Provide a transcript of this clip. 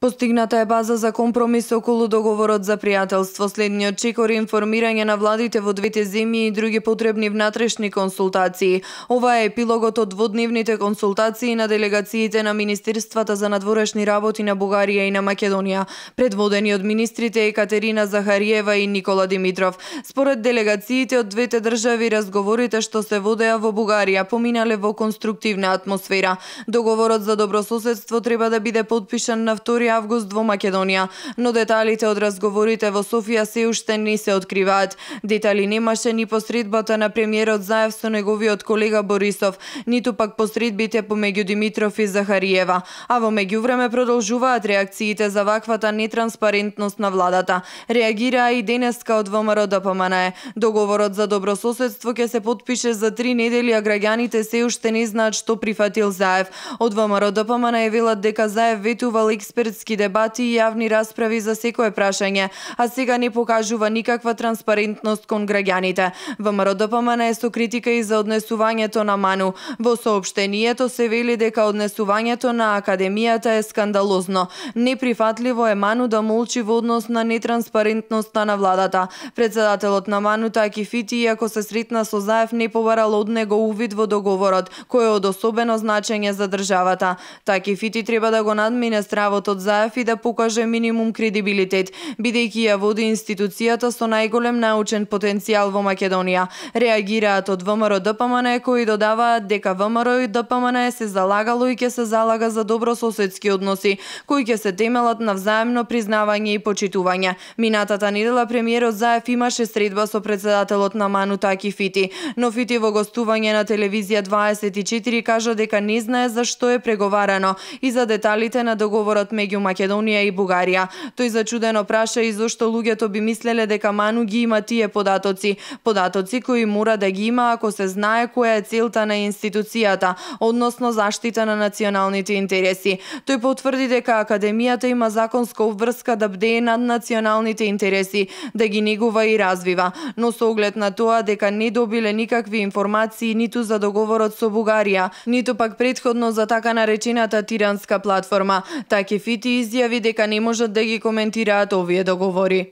Постигната е база за компромис околу договорот за пријателство. Следниот чекор е информирање на владите во двете земји и други потребни внатрешни консултации. Ова е епилогот од водневните консултации на делегациите на Министерствата за надворешни работи на Бугарија и на Македонија, предводени од министрите Екатерина Захариева и Никола Димитров. Според делегациите од двете држави, разговорите што се водеа во Бугарија поминале во конструктивна атмосфера. Договорот за добрососедство треба да биде подпишан на втори август во Македонија, но деталите од разговорите во Софија се уште не се откриваат. Детали немаше ни посредбата на премиерот Заев со неговиот колега Борисов, ниту пак посредбите помеѓу Димитров и Захариева, а во меѓувреме продолжуваат реакциите за ваквата нетранспарентност на владата. Реагираа и денеска од ВМРО ДПМНЕ. Договорот за добрососедство ќе се подпише за три недели, а граѓаните се уште не знаат што прифатил Заев. Од ВМРО е велат дека Заев ветувал експерт светски дебати и јавни расправи за секое прашање, а сега не покажува никаква транспарентност кон граѓаните. ВМРО ДПМН е со критика и за однесувањето на Ману. Во сообштението се вели дека однесувањето на Академијата е скандалозно. Неприфатливо е Ману да молчи во однос на нетранспарентноста на владата. Председателот на Ману Таки Фити, иако се сретна со Заев, не побарал од него увид во договорот, кој е од особено значење за државата. Таки Фити треба да го надмине стравот од Заев и да покаже минимум кредибилитет, бидејќи ја води институцијата со најголем научен потенцијал во Македонија. Реагираат од ВМРО ДПМН кои додаваат дека ВМРО и ДПМН се залагало и ќе се залага за добрососедски односи, кои ќе се темелат на взаемно признавање и почитување. Минатата недела премиерот Заев имаше средба со председателот на Ману Таки Фити, но Фити во гостување на телевизија 24 кажа дека не знае за што е преговарано и за деталите на договорот меѓу меѓу Македонија и Бугарија. Тој зачудено праша и зошто луѓето би мислеле дека Ману ги има тие податоци, податоци кои мора да ги има ако се знае која е целта на институцијата, односно заштита на националните интереси. Тој потврди дека академијата има законска обврска да бдее над националните интереси, да ги негува и развива, но со оглед на тоа дека не добиле никакви информации ниту за договорот со Бугарија, ниту пак предходно за така наречената тиранска платформа. фит Сите изјави дека не можат да ги коментираат овие договори.